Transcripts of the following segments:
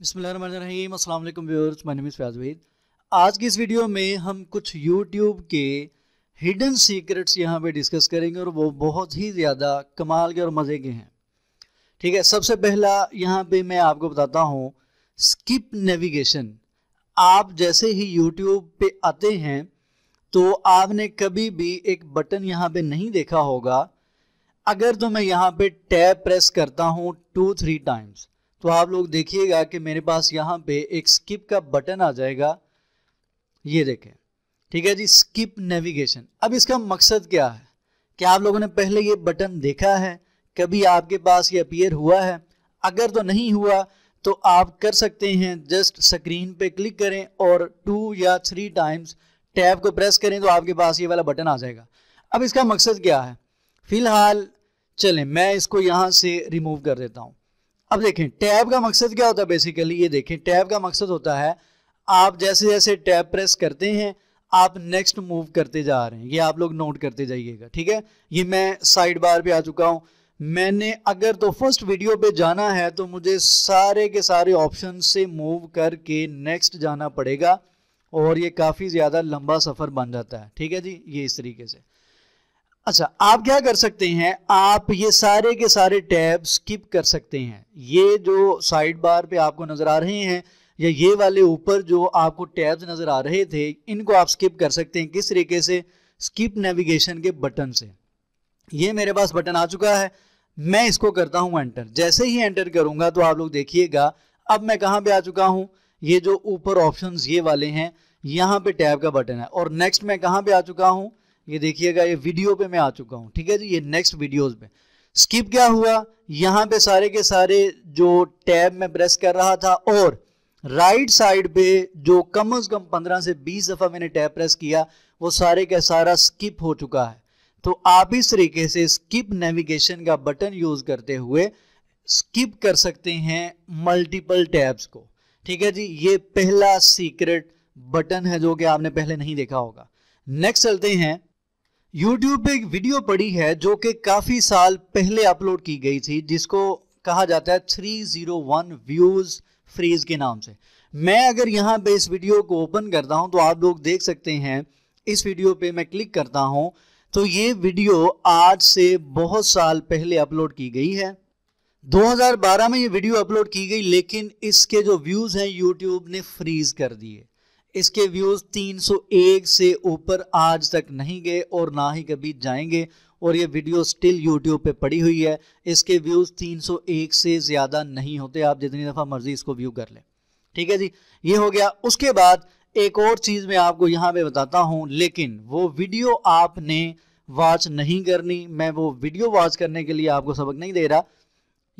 बिसमीम अल्लाम viewers my name is Waheed आज की इस वीडियो में हम कुछ यूट्यूब के हिडन सीक्रेट्स यहाँ पे डिस्कस करेंगे और वो बहुत ही ज़्यादा कमाल के और मज़े के हैं ठीक है सबसे पहला यहाँ पे मैं आपको बताता हूँ स्किप नेविगेशन आप जैसे ही यूट्यूब पे आते हैं तो आपने कभी भी एक बटन यहाँ पर नहीं देखा होगा अगर तो मैं यहाँ पर टैब प्रेस करता हूँ टू थ्री टाइम्स तो आप लोग देखिएगा कि मेरे पास यहाँ पे एक स्किप का बटन आ जाएगा ये देखें ठीक है जी स्किप नेविगेशन अब इसका मकसद क्या है क्या आप लोगों ने पहले ये बटन देखा है कभी आपके पास ये अपीयर हुआ है अगर तो नहीं हुआ तो आप कर सकते हैं जस्ट स्क्रीन पे क्लिक करें और टू या थ्री टाइम्स टैब को प्रेस करें तो आपके पास ये वाला बटन आ जाएगा अब इसका मकसद क्या है फिलहाल चलें मैं इसको यहाँ से रिमूव कर देता हूँ अब देखें टैब का मकसद क्या होता है बेसिकली ये देखें टैब का मकसद होता है आप जैसे जैसे टैब प्रेस करते हैं आप नेक्स्ट मूव करते जा रहे हैं ये आप लोग नोट करते जाइएगा ठीक है ये मैं साइड बार पे आ चुका हूं मैंने अगर तो फर्स्ट वीडियो पे जाना है तो मुझे सारे के सारे ऑप्शन से मूव करके नेक्स्ट जाना पड़ेगा और ये काफ़ी ज़्यादा लंबा सफ़र बन जाता है ठीक है जी ये इस तरीके से अच्छा आप क्या कर सकते हैं आप ये सारे के सारे टैब स्किप कर सकते हैं ये जो साइड बार पे आपको नज़र आ रहे हैं या ये वाले ऊपर जो आपको टैब्स नज़र आ रहे थे इनको आप स्किप कर सकते हैं किस तरीके से स्किप नेविगेशन के बटन से ये मेरे पास बटन आ चुका है मैं इसको करता हूं एंटर जैसे ही एंटर करूंगा तो आप लोग देखिएगा अब मैं कहां पे आ चुका हूँ ये जो ऊपर ऑप्शंस ये वाले हैं यहां पे टैब का बटन है और नेक्स्ट मैं कहां पे आ चुका हूं ये देखिएगा ये वीडियो पे मैं आ चुका हूँ ठीक है जी ये नेक्स्ट वीडियोस में स्किप क्या हुआ यहाँ पे सारे के सारे जो टैब में प्रेस कर रहा था और राइट साइड पे जो कम अज कम पंद्रह से बीस दफ़ा मैंने टैब प्रेस किया वो सारे का सारा स्किप हो चुका है तो आप इस तरीके से स्किप नेविगेशन का बटन यूज़ करते हुए स्किप कर सकते हैं मल्टीपल टैब्स को ठीक है जी ये पहला सीक्रेट बटन है जो कि आपने पहले नहीं देखा होगा नेक्स्ट चलते हैं यूट्यूब पे एक वीडियो पड़ी है जो कि काफ़ी साल पहले अपलोड की गई थी जिसको कहा जाता है 301 व्यूज़ फ्रीज के नाम से मैं अगर यहाँ पे इस वीडियो को ओपन करता हूँ तो आप लोग देख सकते हैं इस वीडियो पे मैं क्लिक करता हूँ तो ये वीडियो आज से बहुत साल पहले अपलोड की गई है 2012 में ये वीडियो अपलोड की गई लेकिन इसके जो व्यूज़ हैं यूट्यूब ने फ्रीज कर दिए इसके व्यूज़ 301 से ऊपर आज तक नहीं गए और ना ही कभी जाएंगे और ये वीडियो स्टिल यूट्यूब पे पड़ी हुई है इसके व्यूज़ 301 से ज़्यादा नहीं होते आप जितनी दफ़ा मर्ज़ी इसको व्यू कर लें ठीक है जी ये हो गया उसके बाद एक और चीज़ मैं आपको यहाँ पे बताता हूँ लेकिन वो वीडियो आपने वॉच नहीं करनी मैं वो वीडियो वॉच करने के लिए आपको सबक नहीं दे रहा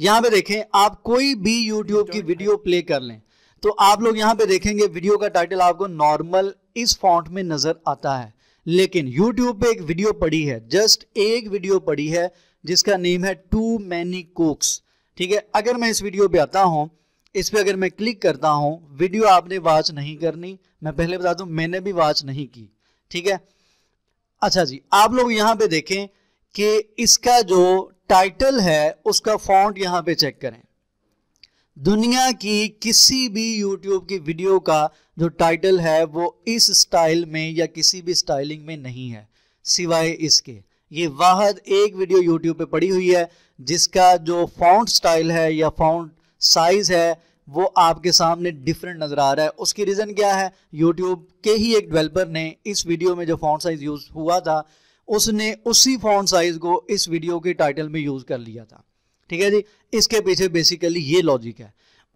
यहाँ पे देखें आप कोई भी यूट्यूब की वीडियो प्ले कर लें तो आप लोग यहां पे देखेंगे वीडियो का टाइटल आपको नॉर्मल इस फॉन्ट में नजर आता है लेकिन यूट्यूब पे एक वीडियो पड़ी है जस्ट एक वीडियो पड़ी है जिसका नेम है टू मैनी कोक्स ठीक है अगर मैं इस वीडियो पे आता हूं इस पर अगर मैं क्लिक करता हूं वीडियो आपने वॉच नहीं करनी मैं पहले बता दू मैंने भी वॉच नहीं की ठीक है अच्छा जी आप लोग यहां पे देखें कि इसका जो टाइटल है उसका फॉन्ट यहां पे चेक करें दुनिया की किसी भी YouTube की वीडियो का जो टाइटल है वो इस स्टाइल में या किसी भी स्टाइलिंग में नहीं है सिवाय इसके ये वाहद एक वीडियो YouTube पे पड़ी हुई है जिसका जो फाउंड स्टाइल है या फाउंड साइज़ है वो आपके सामने डिफरेंट नज़र आ रहा है उसकी रीज़न क्या है यूट्यूब के ही एक डेवलपर ने इस वीडियो में जो फाउंड साइज़ यूज़ हुआ था उसने उसी फाउंड साइज़ को इस वीडियो के टाइटल में यूज़ कर लिया था ठीक है जी इसके पीछे बेसिकली ये लॉजिक है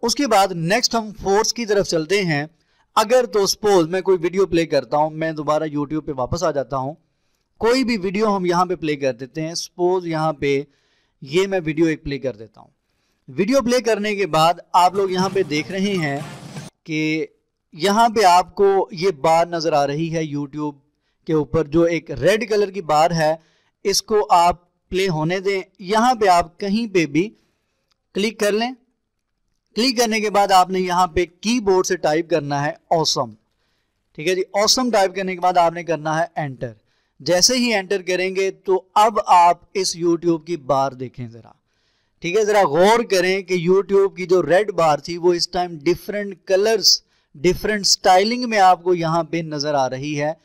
उसके बाद नेक्स्ट हम फोर्स की तरफ चलते हैं अगर तो सपोज मैं कोई वीडियो प्ले करता हूं मैं दोबारा यूट्यूब पे वापस आ जाता हूं कोई भी वीडियो हम यहां पे प्ले कर देते हैं सपोज यहां पे ये मैं वीडियो एक प्ले कर देता हूं वीडियो प्ले करने के बाद आप लोग यहां पे देख रहे हैं कि यहां पे आपको ये बार नज़र आ रही है यूट्यूब के ऊपर जो एक रेड कलर की बार है इसको आप प्ले होने दें यहाँ पे आप कहीं पे भी क्लिक कर लें क्लिक करने के बाद आपने यहाँ पे कीबोर्ड से टाइप करना है ऑसम ठीक है जी ऑसम टाइप करने के बाद आपने करना है एंटर जैसे ही एंटर करेंगे तो अब आप इस यूट्यूब की बार देखें ज़रा ठीक है ज़रा गौर करें कि यूट्यूब की जो रेड बार थी वो इस time different colours different styling में आपको यहाँ पे नज़र आ रही है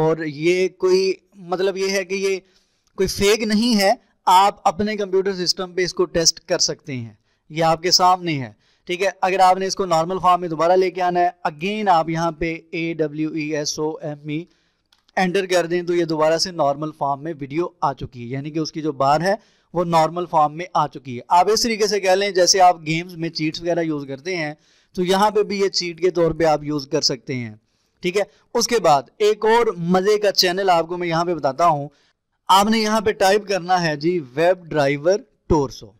और ये कोई मतलब ये है कि ये कोई फेक नहीं है आप अपने कंप्यूटर सिस्टम पे इसको टेस्ट कर सकते हैं ये आपके सामने है ठीक है अगर आपने इसको नॉर्मल फॉर्म में दोबारा लेके आना है अगेन आप यहाँ पे A W E S O M E enter कर दें तो ये दोबारा से नॉर्मल फॉर्म में वीडियो आ चुकी है यानी कि उसकी जो बार है वो नॉर्मल फॉर्म में आ चुकी है आप इस तरीके से कह लें जैसे आप गेम्स में चीट्स वगैरह यूज़ करते हैं तो यहाँ पे भी ये चीट के तौर पे आप यूज़ कर सकते हैं ठीक है उसके बाद एक और मज़े का चैनल आपको मैं यहाँ पे बताता हूँ आपने यहां पे टाइप करना है जी वेब ड्राइवर टोरसो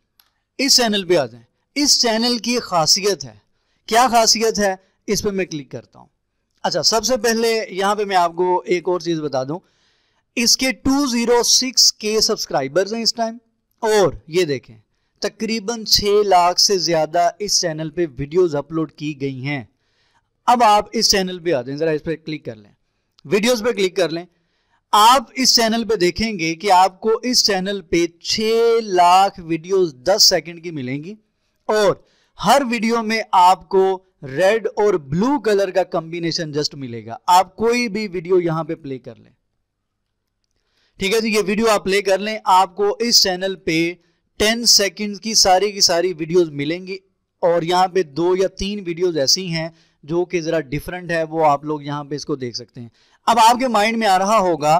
इस चैनल पे आ जाए इस चैनल की खासियत है क्या खासियत है इस पर मैं क्लिक करता हूं अच्छा सबसे पहले यहां पे मैं आपको एक और चीज़ बता दूं इसके 206 के सब्सक्राइबर्स हैं इस टाइम और ये देखें तकरीबन 6 लाख से ज़्यादा इस चैनल पे वीडियोस अपलोड की गई हैं अब आप इस चैनल पे आ जाए ज़रा इस पर क्लिक कर लें वीडियोज पर क्लिक कर लें आप इस चैनल पे देखेंगे कि आपको इस चैनल पे 6 लाख वीडियोस 10 सेकंड की मिलेंगी और हर वीडियो में आपको रेड और ब्लू कलर का कॉम्बिनेशन जस्ट मिलेगा आप कोई भी वीडियो यहां पे प्ले कर लें ठीक है जी ये वीडियो आप प्ले कर लें आपको इस चैनल पे 10 सेकंड की सारी की सारी वीडियोस मिलेंगी और यहां पे दो या तीन वीडियोस ऐसी हैं जो कि ज़रा डिफरेंट है वो आप लोग यहाँ पे इसको देख सकते हैं अब आपके माइंड में आ रहा होगा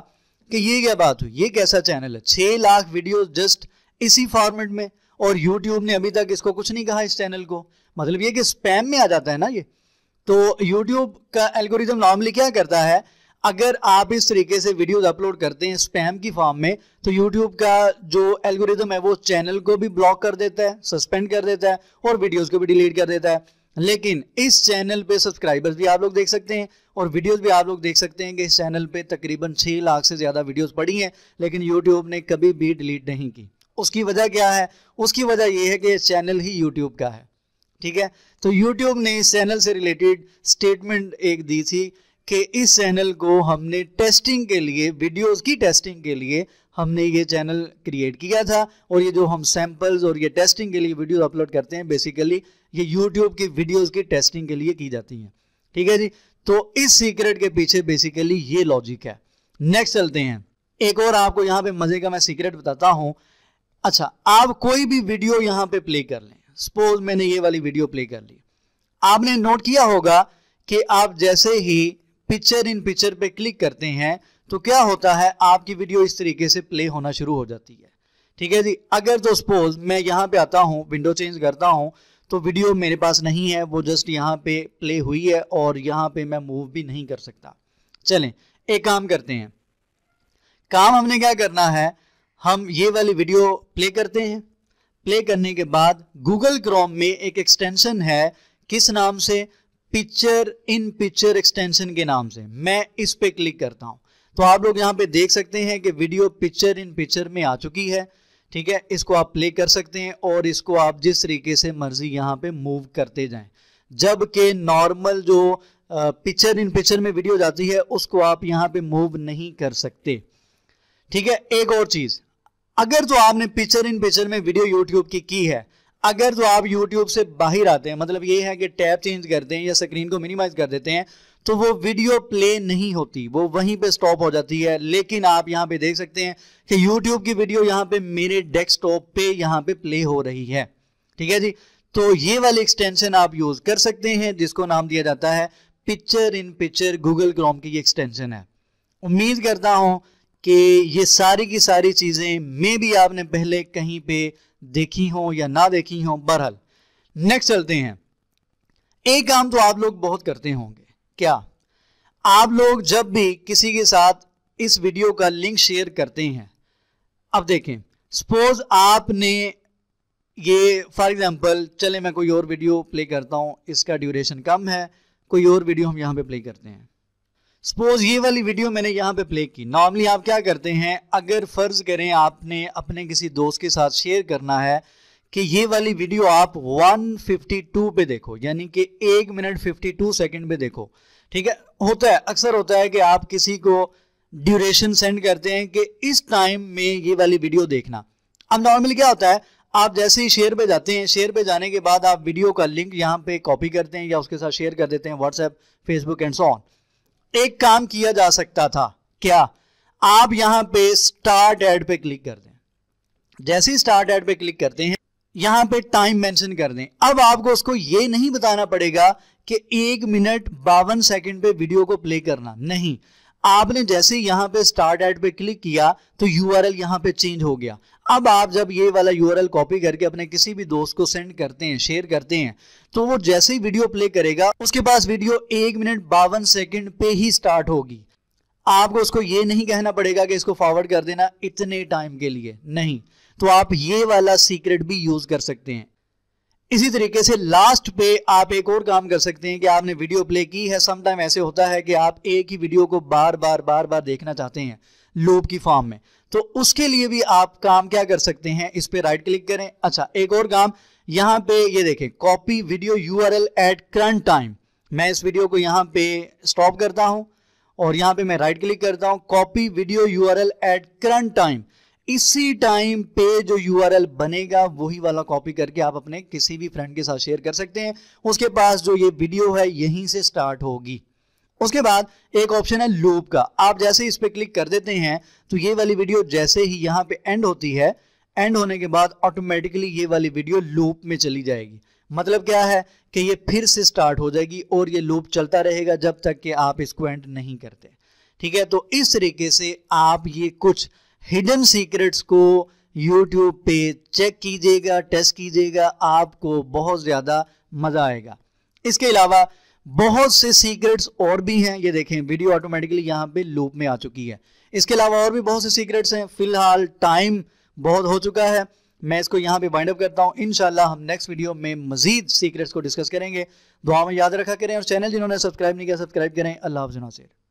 कि ये क्या बात हुई ये कैसा चैनल है छह लाख वीडियो जस्ट इसी फॉर्मेट में और यूट्यूब ने अभी तक इसको कुछ नहीं कहा इस चैनल को मतलब ये कि स्पैम में आ जाता है ना ये तो यूट्यूब का एल्गोरिज्म नॉर्मली क्या करता है अगर आप इस तरीके से वीडियोस अपलोड करते हैं स्पैम की फॉर्म में तो यूट्यूब का जो एल्गोरिज्म है वो चैनल को भी ब्लॉक कर देता है सस्पेंड कर देता है और वीडियोस को भी डिलीट कर देता है लेकिन इस चैनल पे सब्सक्राइबर्स भी आप लोग देख सकते हैं और वीडियोस भी आप लोग देख सकते हैं कि इस चैनल पे तकरीबन छह लाख से ज़्यादा वीडियोस पड़ी हैं लेकिन यूट्यूब ने कभी भी डिलीट नहीं की उसकी वजह क्या है उसकी वजह यह है कि चैनल ही यूट्यूब का है ठीक है तो यूट्यूब ने इस चैनल से रिलेटेड स्टेटमेंट एक दी थी कि इस चैनल को हमने टेस्टिंग के लिए वीडियोज की टेस्टिंग के लिए हमने ये चैनल क्रिएट किया था और ये जो हम सैंपल्स और ये टेस्टिंग के लिए वीडियो अपलोड करते हैं बेसिकली ये यूट्यूब की वीडियोज़ की टेस्टिंग के लिए की जाती हैं ठीक है जी तो इस सीक्रेट के पीछे बेसिकली ये लॉजिक है नेक्स्ट चलते हैं एक और आपको यहाँ पे मजे का मैं सीक्रेट बताता हूँ अच्छा आप कोई भी वीडियो यहाँ पे प्ले कर लें सपोज मैंने ये वाली वीडियो प्ले कर ली आपने नोट किया होगा कि आप जैसे ही पिक्चर इन पिक्चर पे क्लिक करते हैं तो क्या होता है आपकी वीडियो इस तरीके से प्ले होना शुरू हो जाती है ठीक है जी अगर तो सपोज मैं यहाँ पे आता हूँ विंडो चेंज करता हूँ तो वीडियो मेरे पास नहीं है वो जस्ट यहाँ पे प्ले हुई है और यहाँ पे मैं मूव भी नहीं कर सकता चलें एक काम करते हैं काम हमने क्या करना है हम ये वाली वीडियो प्ले करते हैं प्ले करने के बाद गूगल क्रोम में एक एक्सटेंशन है किस नाम से पिक्चर इन पिक्चर एक्सटेंशन के नाम से मैं इस पे क्लिक करता हूँ तो आप लोग यहाँ पे देख सकते हैं कि वीडियो पिक्चर इन पिक्चर में आ चुकी है ठीक है इसको आप प्ले कर सकते हैं और इसको आप जिस तरीके से मर्जी यहाँ पे मूव करते जाएं जबकि नॉर्मल जो पिक्चर इन पिक्चर में वीडियो जाती है उसको आप यहाँ पे मूव नहीं कर सकते ठीक है एक और चीज अगर जो तो आपने पिक्चर इन पिक्चर में वीडियो यूट्यूब की की है अगर जो तो आप यूट्यूब से बाहर आते हैं मतलब ये है कि टैब चेंज करते हैं या स्क्रीन को मिनिमाइज कर देते हैं तो वो वीडियो प्ले नहीं होती वो वहीं पे स्टॉप हो जाती है लेकिन आप यहाँ पे देख सकते हैं कि YouTube की वीडियो यहाँ पे मेरे डेस्कटॉप पे यहाँ पे प्ले हो रही है ठीक है जी तो ये वाली एक्सटेंशन आप यूज कर सकते हैं जिसको नाम दिया जाता है picture in picture Google Chrome की एक्सटेंशन है उम्मीद करता हूं कि ये सारी की सारी चीज़ें मे भी आपने पहले कहीं पे देखी हो या ना देखी हो बहरहल नेक्स्ट चलते हैं एक काम तो आप लोग बहुत करते होंगे क्या आप लोग जब भी किसी के साथ इस वीडियो का लिंक शेयर करते हैं अब देखें सपोज आपने ये फॉर एग्जांपल चले मैं कोई और वीडियो प्ले करता हूं इसका ड्यूरेशन कम है कोई और वीडियो हम यहां पे प्ले करते हैं सपोज ये वाली वीडियो मैंने यहां पे प्ले की नॉर्मली आप क्या करते हैं अगर फ़र्ज़ करें आपने अपने किसी दोस्त के साथ शेयर करना है कि ये वाली वीडियो आप 152 पे देखो यानी कि एक मिनट 52 सेकंड पे देखो ठीक है होता है अक्सर होता है कि आप किसी को ड्यूरेशन सेंड करते हैं कि इस टाइम में ये वाली वीडियो देखना अब नॉर्मली क्या होता है आप जैसे ही शेयर पे जाते हैं शेयर पे जाने के बाद आप वीडियो का लिंक यहाँ पे कॉपी करते हैं या उसके साथ शेयर कर देते हैं WhatsApp Facebook and so on एक काम किया जा सकता था क्या आप यहां पे स्टार्ट एड पे क्लिक कर दें जैसे ही स्टार्ट एड पे क्लिक करते हैं यहां पे टाइम मेंशन कर दें अब आपको उसको ये नहीं बताना पड़ेगा कि एक मिनट बावन सेकंड पे वीडियो को प्ले करना नहीं आपने जैसे यहां पे स्टार्ट एड पे क्लिक किया तो यूआरएल आर पे चेंज हो गया अब आप जब ये वाला यू आर एल कॉपी करके अपने किसी भी दोस्त को सेंड करते हैं शेयर करते हैं तो वो जैसे ही वीडियो प्ले करेगा उसके पास वीडियो एक मिनट बावन सेकेंड पे ही स्टार्ट होगी आपको उसको ये नहीं कहना पड़ेगा कि इसको फॉरवर्ड कर देना इतने टाइम के लिए नहीं तो आप ये वाला सीक्रेट भी यूज कर सकते हैं इसी तरीके से लास्ट पे आप एक और काम कर सकते हैं कि आपने वीडियो प्ले की है समटाइम ऐसे होता है कि आप एक ही वीडियो को बार बार बार बार देखना चाहते हैं लूप की फॉर्म में तो उसके लिए भी आप काम क्या कर सकते हैं इस पर राइट क्लिक करें अच्छा एक और काम यहां पे ये देखें copy video U R L at current time मैं इस वीडियो को यहां पे स्टॉप करता हूं और यहां पे मैं राइट क्लिक करता हूँ copy video U R L at current time इसी टाइम पे जो यूआरएल बनेगा वही वाला कॉपी करके आप अपने किसी भी फ्रेंड के साथ शेयर कर सकते हैं उसके पास जो ये वीडियो है यहीं से स्टार्ट होगी उसके बाद एक ऑप्शन है लूप का आप जैसे इस पर क्लिक कर देते हैं तो ये वाली वीडियो जैसे ही यहां पे एंड होती है एंड होने के बाद ऑटोमेटिकली ये वाली वीडियो लूप में चली जाएगी मतलब क्या है कि ये फिर से स्टार्ट हो जाएगी और ये लूप चलता रहेगा जब तक कि आप इसको एंड नहीं करते ठीक है तो इस तरीके से आप ये कुछ हिडन सीक्रेट्स को यूट्यूब पे चेक कीजिएगा टेस्ट कीजिएगा आपको बहुत ज़्यादा मज़ा आएगा इसके अलावा बहुत से सीक्रेट्स और भी हैं ये देखें वीडियो ऑटोमेटिकली यहाँ पे लूप में आ चुकी है इसके अलावा और भी बहुत से सीक्रेट्स हैं फिलहाल टाइम बहुत हो चुका है मैं इसको यहाँ पे वाइंड अप करता हूँ इनशाला हम नेक्स्ट वीडियो में मजीद सीक्रेट्स को डिस्कस करेंगे दुआ में याद रखा करें और चैनल जिन्होंने सब्सक्राइब नहीं किया सब्सक्राइब करें अल्लाह हाफ